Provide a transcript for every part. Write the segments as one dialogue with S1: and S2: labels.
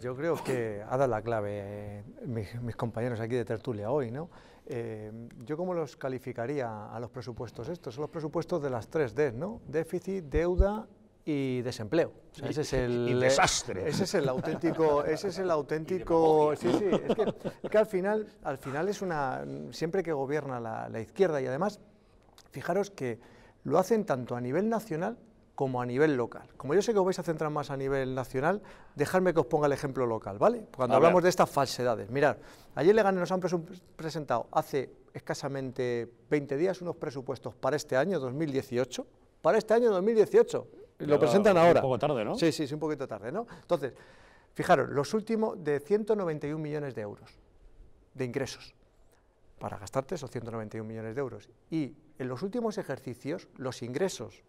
S1: Yo creo que ha dado la clave eh, mis, compañeros aquí de tertulia hoy, ¿no? Eh, ¿Yo cómo los calificaría a los presupuestos estos? Son los presupuestos de las tres D, ¿no? Déficit, deuda y desempleo. ese es el desastre. Ese es el auténtico, ese es el auténtico. Sí, sí. que, al final, al final es una siempre que gobierna la izquierda y además, fijaros que lo hacen tanto a nivel nacional como a nivel local. Como yo sé que os vais a centrar más a nivel nacional, dejadme que os ponga el ejemplo local, ¿vale? Cuando hablamos de estas falsedades. Mirad, ayer Leganés nos han presentado hace escasamente 20 días unos presupuestos para este año 2018, para este año 2018. Lo presentan ahora. Un poco tarde, ¿no? Sí, sí, es un poquito tarde, ¿no? Entonces, fijaros, los últimos de 191 millones de euros de ingresos para gastarte esos 191 millones de euros. Y en los últimos ejercicios, los ingresos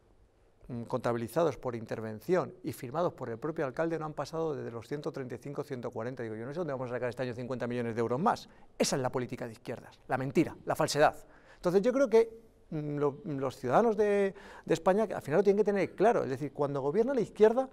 S1: Mm, contabilizados por intervención y firmados por el propio alcalde no han pasado desde los 135 140. Digo, yo no sé dónde vamos a sacar este año 50 millones de euros más. Esa es la política de izquierdas, la mentira, la falsedad. Entonces yo creo que mm, los ciudadanos de, de España al final lo tienen que tener claro. Es decir, cuando gobierna la izquierda,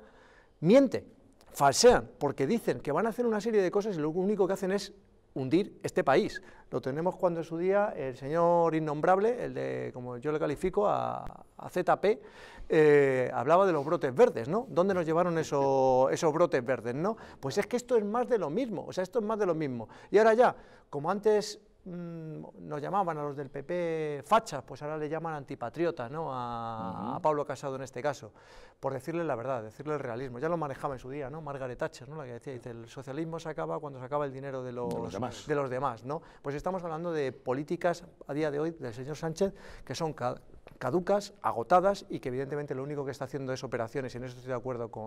S1: miente, falsean, porque dicen que van a hacer una serie de cosas y lo único que hacen es hundir este país. Lo tenemos cuando en su día el señor innombrable, el de, como yo le califico, a, ZP, eh, hablaba de los brotes verdes, ¿no? ¿Dónde nos llevaron esos, esos brotes verdes, no? Pues es que esto es más de lo mismo, o sea, esto es más de lo mismo. Y ahora ya, como antes Mm, nos llamaban a los del PP fachas, pues ahora le llaman antipatriota ¿no? A, Pablo Casado en este caso, por decirle la verdad, decirle el realismo. Ya lo manejaba en su día, ¿no? Margaret Thatcher, ¿no? La que decía, dice, el socialismo se acaba cuando se acaba el dinero de los, demás. De los demás, ¿no? Pues estamos hablando de políticas a día de hoy del señor Sánchez que son caducas, agotadas y que evidentemente lo único que está haciendo es operaciones y en eso estoy de acuerdo con